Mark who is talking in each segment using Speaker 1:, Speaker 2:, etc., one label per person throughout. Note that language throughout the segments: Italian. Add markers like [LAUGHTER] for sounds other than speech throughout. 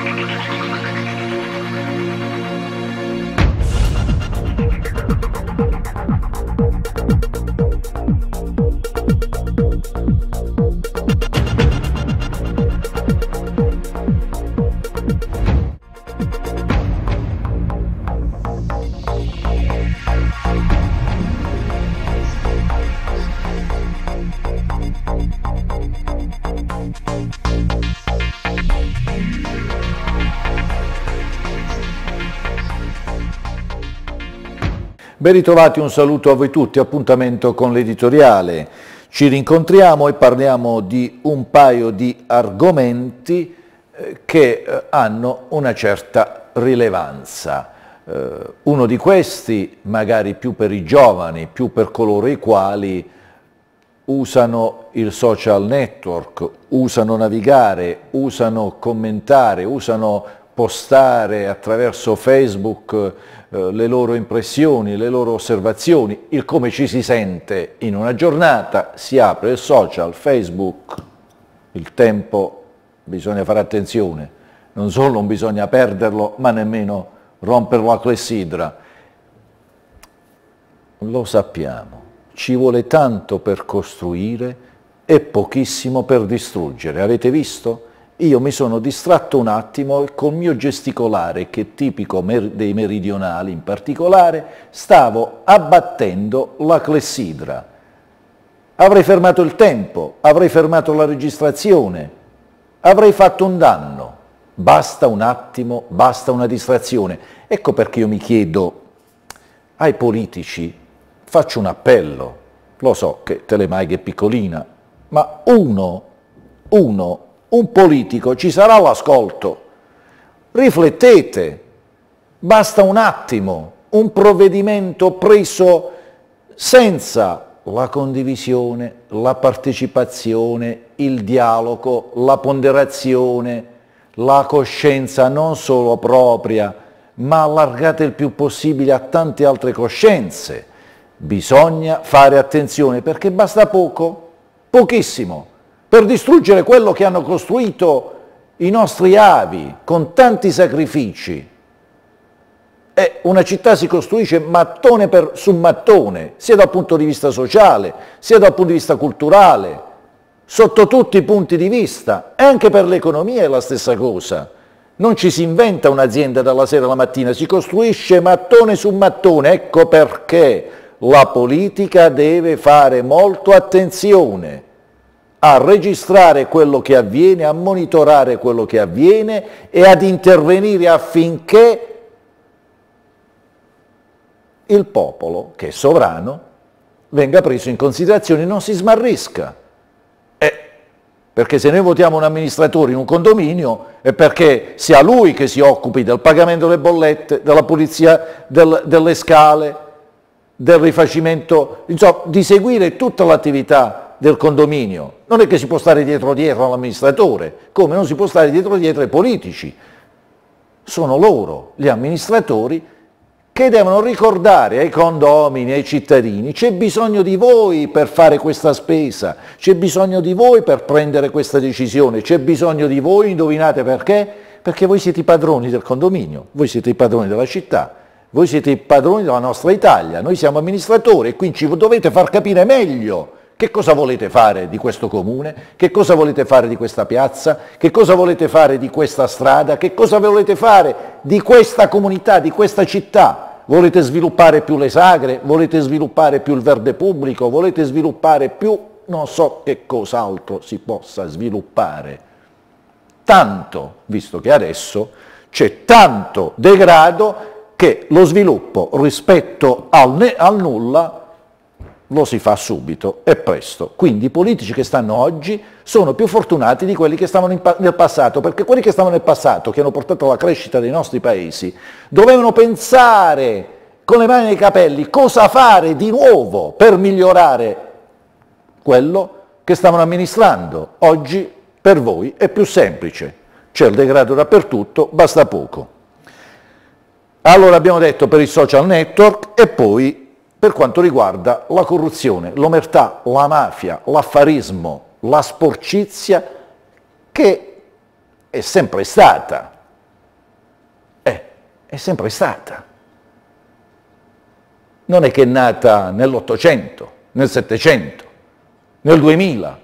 Speaker 1: Thank you. Ben ritrovati, un saluto a voi tutti, appuntamento con l'editoriale. Ci rincontriamo e parliamo di un paio di argomenti eh, che eh, hanno una certa rilevanza. Eh, uno di questi, magari più per i giovani, più per coloro i quali usano il social network, usano navigare, usano commentare, usano postare attraverso Facebook eh, le loro impressioni, le loro osservazioni, il come ci si sente in una giornata, si apre il social, Facebook, il tempo, bisogna fare attenzione, non solo non bisogna perderlo, ma nemmeno romperlo a clessidra. Lo sappiamo, ci vuole tanto per costruire e pochissimo per distruggere, avete visto? io mi sono distratto un attimo e col mio gesticolare, che è tipico mer dei meridionali in particolare, stavo abbattendo la clessidra. Avrei fermato il tempo, avrei fermato la registrazione, avrei fatto un danno. Basta un attimo, basta una distrazione. Ecco perché io mi chiedo ai politici, faccio un appello, lo so che Telemaghi è piccolina, ma uno, uno un politico ci sarà l'ascolto. Riflettete, basta un attimo, un provvedimento preso senza la condivisione, la partecipazione, il dialogo, la ponderazione, la coscienza non solo propria, ma allargata il più possibile a tante altre coscienze. Bisogna fare attenzione perché basta poco, pochissimo per distruggere quello che hanno costruito i nostri avi con tanti sacrifici. E una città si costruisce mattone per, su mattone, sia dal punto di vista sociale, sia dal punto di vista culturale, sotto tutti i punti di vista. E anche per l'economia è la stessa cosa. Non ci si inventa un'azienda dalla sera alla mattina, si costruisce mattone su mattone. Ecco perché la politica deve fare molto attenzione a registrare quello che avviene, a monitorare quello che avviene e ad intervenire affinché il popolo, che è sovrano, venga preso in considerazione e non si smarrisca. Eh, perché se noi votiamo un amministratore in un condominio è perché sia lui che si occupi del pagamento delle bollette, della pulizia del, delle scale, del rifacimento, insomma, di seguire tutta l'attività del condominio. Non è che si può stare dietro dietro all'amministratore, come non si può stare dietro dietro ai politici. Sono loro, gli amministratori, che devono ricordare ai condomini, ai cittadini, c'è bisogno di voi per fare questa spesa, c'è bisogno di voi per prendere questa decisione, c'è bisogno di voi, indovinate perché? Perché voi siete i padroni del condominio, voi siete i padroni della città, voi siete i padroni della nostra Italia, noi siamo amministratori e quindi ci dovete far capire meglio che cosa volete fare di questo comune? Che cosa volete fare di questa piazza? Che cosa volete fare di questa strada? Che cosa volete fare di questa comunità, di questa città? Volete sviluppare più le sagre? Volete sviluppare più il verde pubblico? Volete sviluppare più non so che cos'altro si possa sviluppare? Tanto, visto che adesso c'è tanto degrado che lo sviluppo rispetto al, al nulla lo si fa subito e presto. Quindi i politici che stanno oggi sono più fortunati di quelli che stavano pa- nel passato, perché quelli che stavano nel passato, che hanno portato alla crescita dei nostri paesi, dovevano pensare con le mani nei capelli cosa fare di nuovo per migliorare quello che stavano amministrando. Oggi per voi è più semplice, c'è il degrado dappertutto, basta poco. Allora abbiamo detto per i social network e poi per quanto riguarda la corruzione, l'omertà, la mafia, l'affarismo, la sporcizia che è sempre stata, è, eh, è sempre stata. Non è che è nata nell'Ottocento, nel Settecento, nel 2000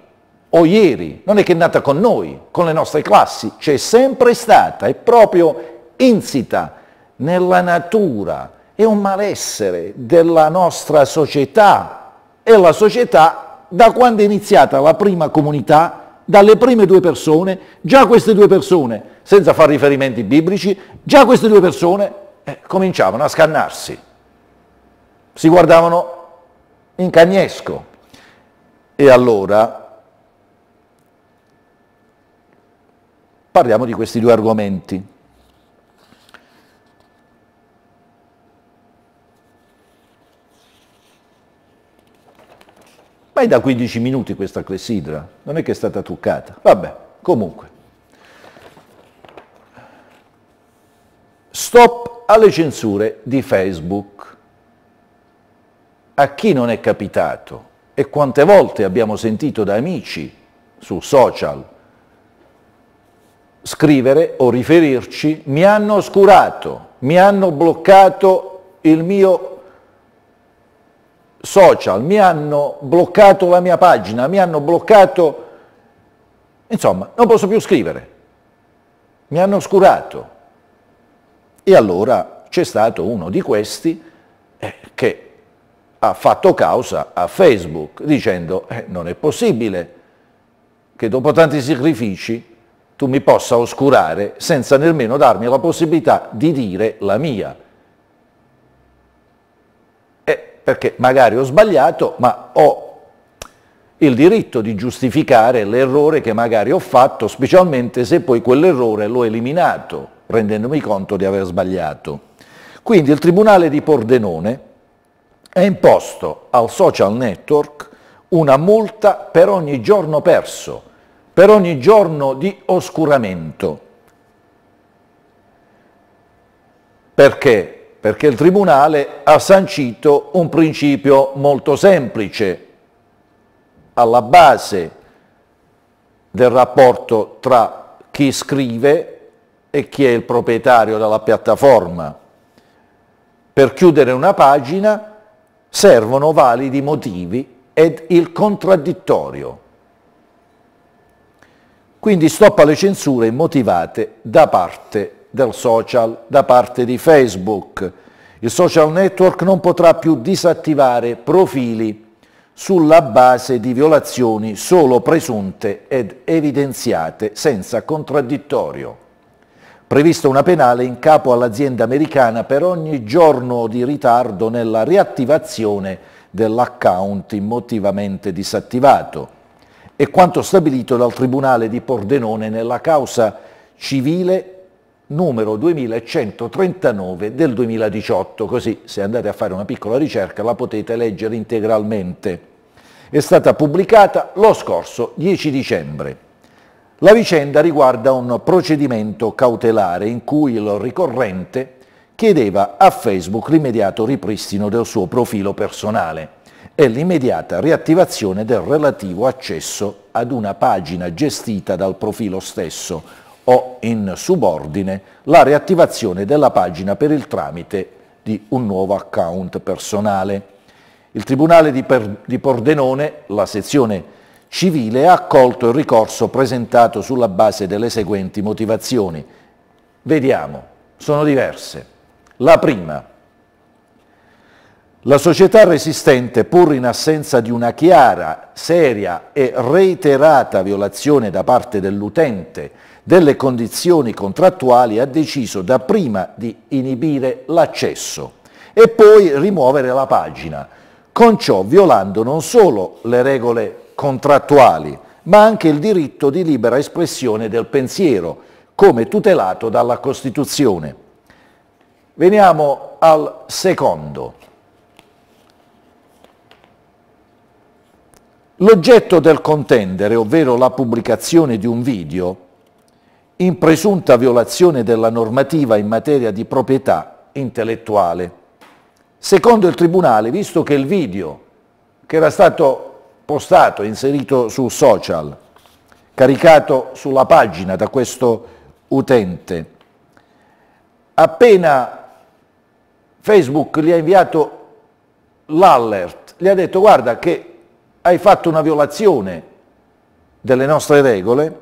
Speaker 1: o ieri, non è che è nata con noi, con le nostre classi, c'è cioè, sempre stata, è proprio insita nella natura, è un malessere della nostra società e la società da quando è iniziata la prima comunità, dalle prime due persone, già queste due persone, senza fare riferimenti biblici, già queste due persone eh, cominciavano a scannarsi, si guardavano in cagnesco. E allora parliamo di questi due argomenti. Ma è da 15 minuti questa clessidra, non è che è stata truccata. Vabbè, comunque. Stop alle censure di Facebook. A chi non è capitato e quante volte abbiamo sentito da amici su social scrivere o riferirci mi hanno oscurato, mi hanno bloccato il mio social, mi hanno bloccato la mia pagina, mi hanno bloccato, insomma, non posso più scrivere, mi hanno oscurato. E allora c'è stato uno di questi eh, che ha fatto causa a Facebook dicendo eh, non è possibile che dopo tanti sacrifici tu mi possa oscurare senza nemmeno darmi la possibilità di dire la mia perché magari ho sbagliato, ma ho il diritto di giustificare l'errore che magari ho fatto, specialmente se poi quell'errore l'ho eliminato, rendendomi conto di aver sbagliato. Quindi il Tribunale di Pordenone ha imposto al social network una multa per ogni giorno perso, per ogni giorno di oscuramento. Perché? perché il Tribunale ha sancito un principio molto semplice alla base del rapporto tra chi scrive e chi è il proprietario della piattaforma. Per chiudere una pagina servono validi motivi ed il contraddittorio. Quindi stop alle censure immotivate da parte del social da parte di Facebook. Il social network non potrà più disattivare profili sulla base di violazioni solo presunte ed evidenziate senza contraddittorio. Prevista una penale in capo all'azienda americana per ogni giorno di ritardo nella riattivazione dell'account emotivamente disattivato. È quanto stabilito dal Tribunale di Pordenone nella causa civile numero 2139 del 2018, così se andate a fare una piccola ricerca la potete leggere integralmente. È stata pubblicata lo scorso 10 dicembre. La vicenda riguarda un procedimento cautelare in cui il ricorrente chiedeva a Facebook l'immediato ripristino del suo profilo personale e l'immediata riattivazione del relativo accesso ad una pagina gestita dal profilo stesso, o in subordine la riattivazione della pagina per il tramite di un nuovo account personale. Il Tribunale di, per, di Pordenone, la sezione civile, ha accolto il ricorso presentato sulla base delle seguenti motivazioni. Vediamo, sono diverse. La prima, la società resistente, pur in assenza di una chiara, seria e reiterata violazione da parte dell'utente delle condizioni contrattuali ha deciso dapprima di inibire l'accesso e poi rimuovere la pagina, con ciò violando non solo le regole contrattuali, ma anche il diritto di libera espressione del pensiero, come tutelato dalla Costituzione. Veniamo al secondo. L'oggetto del contendere, ovvero la pubblicazione di un video, in presunta violazione della normativa in materia di proprietà intellettuale. Secondo il Tribunale, visto che il video che era stato postato, inserito su social, caricato sulla pagina da questo utente, appena Facebook gli ha inviato l'alert, gli ha detto guarda che hai fatto una violazione delle nostre regole,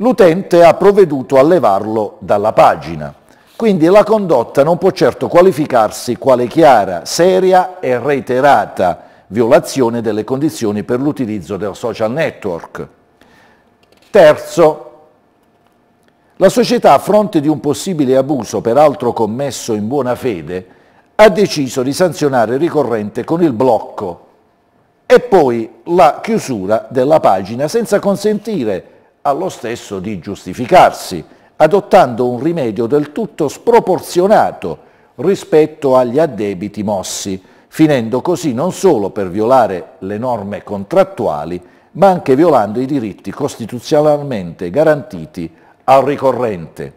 Speaker 1: l'utente ha provveduto a levarlo dalla pagina. Quindi la condotta non può certo qualificarsi quale chiara, seria e reiterata violazione delle condizioni per l'utilizzo del social network. Terzo, la società a fronte di un possibile abuso, peraltro commesso in buona fede, ha deciso di sanzionare il ricorrente con il blocco e poi la chiusura della pagina senza consentire allo stesso di giustificarsi, adottando un rimedio del tutto sproporzionato rispetto agli addebiti mossi, finendo così non solo per violare le norme contrattuali, ma anche violando i diritti costituzionalmente garantiti al ricorrente.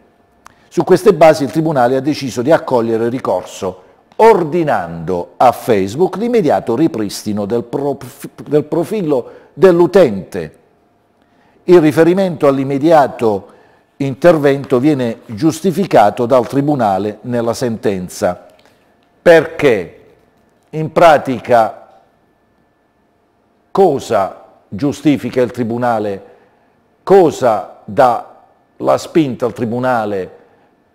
Speaker 1: Su queste basi il Tribunale ha deciso di accogliere ricorso, ordinando a Facebook l'immediato ripristino del, prof... del profilo dell'utente il riferimento all'immediato intervento viene giustificato dal Tribunale nella sentenza, perché in pratica cosa giustifica il Tribunale, cosa dà la spinta al Tribunale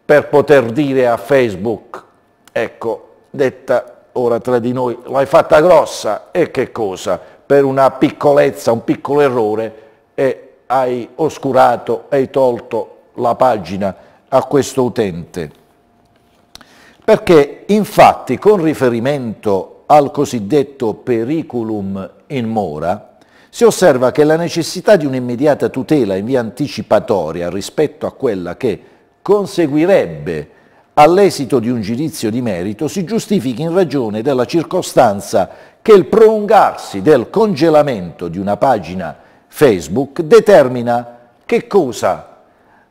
Speaker 1: per poter dire a Facebook, ecco, detta ora tra di noi, l'hai fatta grossa e che cosa? Per una piccolezza, un piccolo errore e hai oscurato, hai tolto la pagina a questo utente. Perché infatti con riferimento al cosiddetto periculum in mora, si osserva che la necessità di un'immediata tutela in via anticipatoria rispetto a quella che conseguirebbe all'esito di un giudizio di merito si giustifichi in ragione della circostanza che il prolungarsi del congelamento di una pagina Facebook determina che cosa?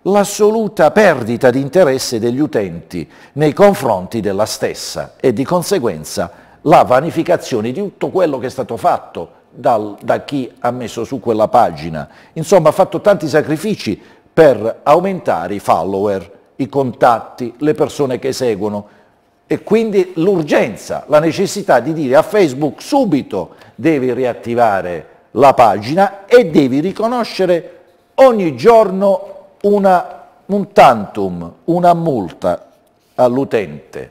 Speaker 1: L'assoluta perdita di interesse degli utenti nei confronti della stessa e di conseguenza la vanificazione di tutto quello che è stato fatto dal, da chi ha messo su quella pagina. Insomma, ha fatto tanti sacrifici per aumentare i follower, i contatti, le persone che seguono. E quindi l'urgenza, la necessità di dire a Facebook subito devi riattivare la pagina e devi riconoscere ogni giorno una, un tantum, una multa all'utente,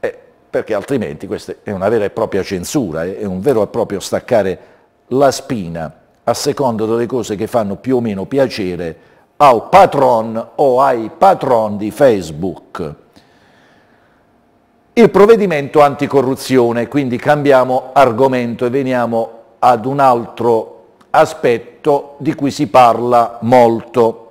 Speaker 1: eh, perché altrimenti questa è una vera e propria censura, eh, è un vero e proprio staccare la spina a seconda delle cose che fanno più o meno piacere al patron o ai patron di Facebook il provvedimento anticorruzione, quindi cambiamo argomento e veniamo ad un altro aspetto di cui si parla molto.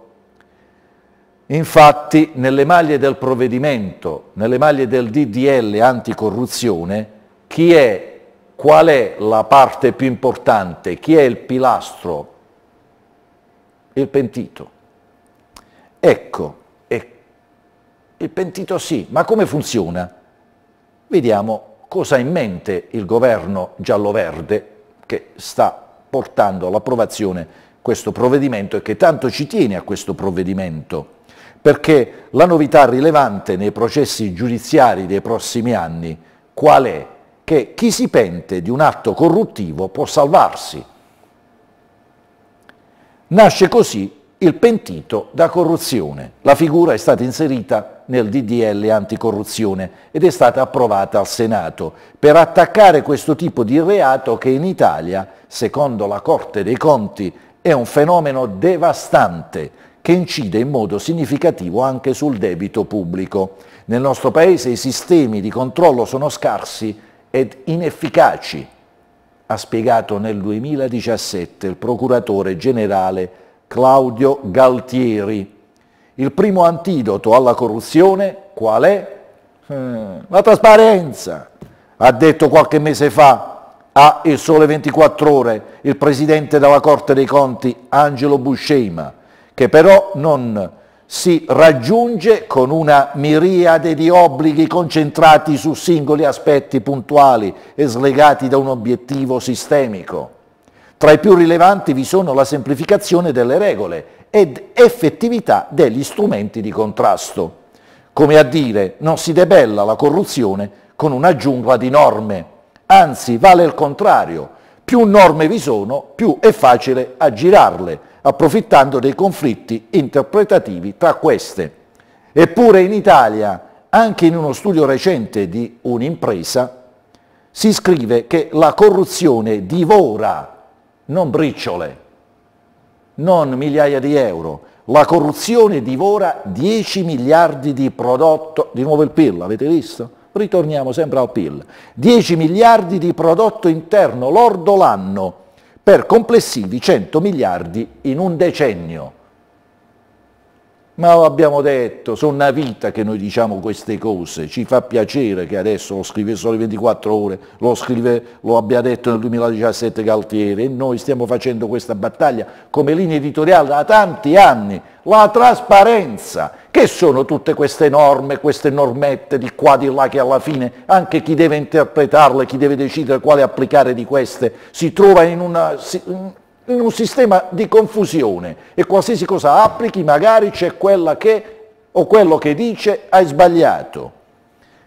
Speaker 1: Infatti nelle maglie del provvedimento, nelle maglie del DDL anticorruzione, chi è, qual è la parte più importante, chi è il pilastro? Il pentito. Ecco, ecco. il pentito sì, ma come funziona? Vediamo cosa ha in mente il governo giallo-verde che sta portando all'approvazione questo provvedimento e che tanto ci tiene a questo provvedimento, perché la novità rilevante nei processi giudiziari dei prossimi anni qual è? Che chi si pente di un atto corruttivo può salvarsi. Nasce così il pentito da corruzione. La figura è stata inserita nel DDL anticorruzione ed è stata approvata al Senato per attaccare questo tipo di reato che in Italia, secondo la Corte dei Conti, è un fenomeno devastante che incide in modo significativo anche sul debito pubblico. Nel nostro Paese i sistemi di controllo sono scarsi ed inefficaci, ha spiegato nel 2017 il procuratore generale Claudio Galtieri il primo antidoto alla corruzione qual è? Eh, la trasparenza, ha detto qualche mese fa a Il Sole 24 Ore il presidente della Corte dei Conti Angelo Buscema, che però non si raggiunge con una miriade di obblighi concentrati su singoli aspetti puntuali e slegati da un obiettivo sistemico. Tra i più rilevanti vi sono la semplificazione delle regole ed effettività degli strumenti di contrasto. Come a dire, non si debella la corruzione con una giungla di norme, anzi vale il contrario, più norme vi sono, più è facile aggirarle, approfittando dei conflitti interpretativi tra queste. Eppure in Italia, anche in uno studio recente di un'impresa, si scrive che la corruzione divora, non briciole non migliaia di euro. La corruzione divora 10 miliardi di prodotto, di nuovo il PIL, avete visto? Ritorniamo sempre al PIL. 10 miliardi di prodotto interno lordo l'anno per complessivi 100 miliardi in un decennio. Ma lo abbiamo detto, sono una vita che noi diciamo queste cose, ci fa piacere che adesso lo scrive solo 24 ore, lo, scrive, lo abbia detto nel 2017 Galtieri e noi stiamo facendo questa battaglia come linea editoriale da tanti anni, la trasparenza. Che sono tutte queste norme, queste normette di qua, di là, che alla fine anche chi deve interpretarle, chi deve decidere quale applicare di queste, si trova in una... Si, in un sistema di confusione e qualsiasi cosa applichi magari c'è quella che o quello che dice hai sbagliato.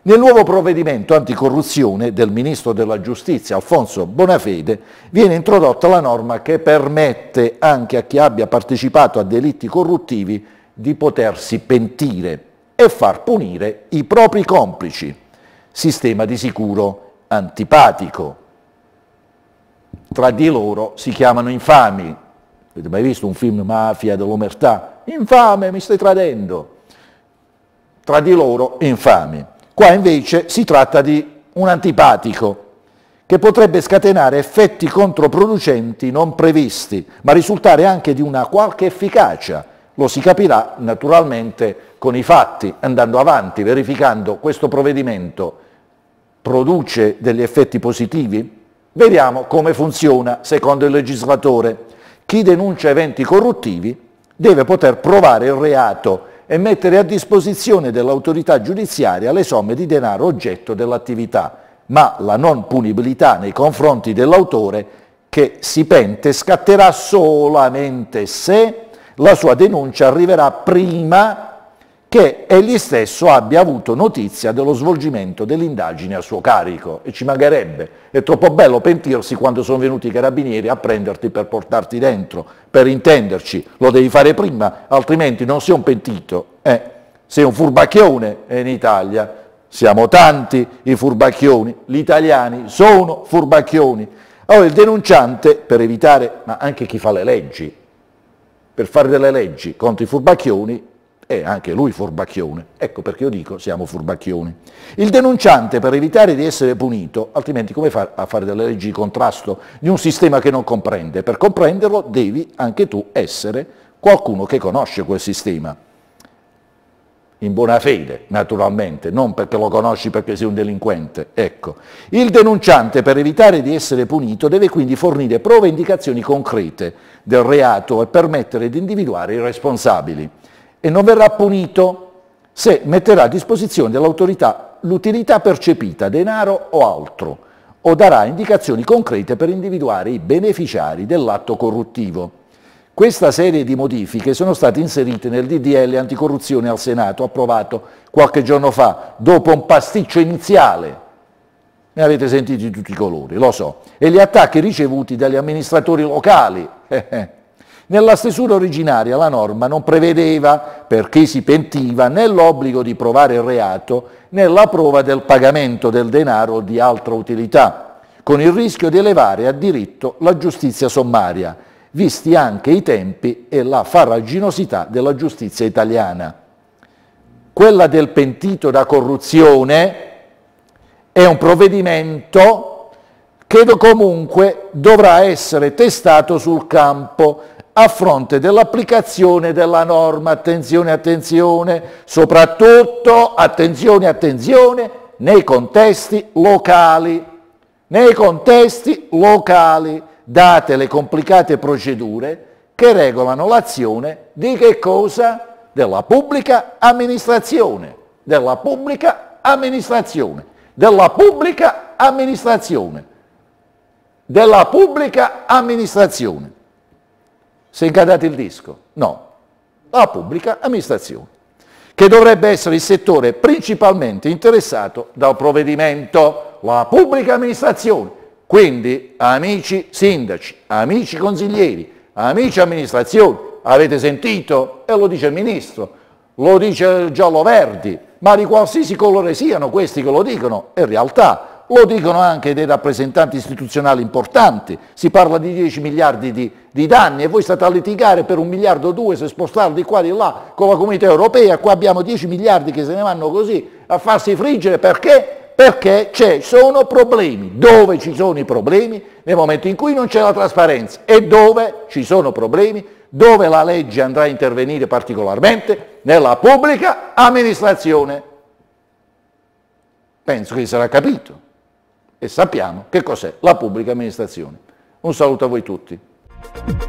Speaker 1: Nel nuovo provvedimento anticorruzione del Ministro della Giustizia Alfonso Bonafede viene introdotta la norma che permette anche a chi abbia partecipato a delitti corruttivi di potersi pentire e far punire i propri complici. Sistema di sicuro antipatico tra di loro si chiamano infami. Avete mai visto un film mafia dell'omertà? Infame, mi stai tradendo. Tra di loro infami. Qua invece si tratta di un antipatico che potrebbe scatenare effetti controproducenti non previsti, ma risultare anche di una qualche efficacia. Lo si capirà naturalmente con i fatti, andando avanti, verificando questo provvedimento produce degli effetti positivi Vediamo come funziona, secondo il legislatore. Chi denuncia eventi corruttivi deve poter provare il reato e mettere a disposizione dell'autorità giudiziaria le somme di denaro oggetto dell'attività, ma la non punibilità nei confronti dell'autore che si pente scatterà solamente se la sua denuncia arriverà prima che egli stesso abbia avuto notizia dello svolgimento dell'indagine a suo carico. E ci mancherebbe, è troppo bello pentirsi quando sono venuti i carabinieri a prenderti per portarti dentro, per intenderci, lo devi fare prima, altrimenti non sei un pentito, eh, sei un furbacchione in Italia. Siamo tanti i furbacchioni, gli italiani sono furbacchioni. Allora oh, il denunciante, per evitare, ma anche chi fa le leggi, per fare delle leggi contro i furbacchioni, è anche lui furbacchione. Ecco perché io dico siamo furbacchioni. Il denunciante per evitare di essere punito, altrimenti come fa a fare delle leggi di contrasto di un sistema che non comprende? Per comprenderlo devi anche tu essere qualcuno che conosce quel sistema. In buona fede, naturalmente, non perché lo conosci perché sei un delinquente. Ecco. Il denunciante, per evitare di essere punito, deve quindi fornire prove e indicazioni concrete del reato e permettere di individuare i responsabili e non verrà punito se metterà a disposizione dell'autorità l'utilità percepita, denaro o altro, o darà indicazioni concrete per individuare i beneficiari dell'atto corruttivo. Questa serie di modifiche sono state inserite nel DDL anticorruzione al Senato, approvato qualche giorno fa, dopo un pasticcio iniziale. Ne avete sentiti tutti i colori, lo so. E gli attacchi ricevuti dagli amministratori locali. [LAUGHS] Eh, eh. Nella stesura originaria la norma non prevedeva, per chi si pentiva, né l'obbligo di provare il reato né la prova del pagamento del denaro o di altra utilità, con il rischio di elevare a diritto la giustizia sommaria, visti anche i tempi e la farraginosità della giustizia italiana. Quella del pentito da corruzione è un provvedimento che comunque dovrà essere testato sul campo a fronte dell'applicazione della norma. Attenzione, attenzione, soprattutto attenzione, attenzione nei contesti locali. Nei contesti locali, date le complicate procedure che regolano l'azione di che cosa? Della pubblica amministrazione, della pubblica amministrazione, della pubblica amministrazione, della pubblica amministrazione. Si è incantato il disco? No. La pubblica amministrazione, che dovrebbe essere il settore principalmente interessato dal provvedimento. La pubblica amministrazione. Quindi, amici sindaci, amici consiglieri, amici amministrazioni, avete sentito? E lo dice il ministro, lo dice il Giallo Verdi, ma di qualsiasi colore siano questi che lo dicono, in realtà lo dicono anche dei rappresentanti istituzionali importanti, si parla di 10 miliardi di, di danni e voi state a litigare per un miliardo o due se spostarli di qua e di là con la comunità europea, qua abbiamo 10 miliardi che se ne vanno così a farsi friggere perché? Perché ci sono problemi, dove ci sono i problemi nel momento in cui non c'è la trasparenza e dove ci sono problemi, dove la legge andrà a intervenire particolarmente nella pubblica amministrazione. Penso che sarà capito e sappiamo che cos'è la pubblica amministrazione. Un saluto a voi tutti.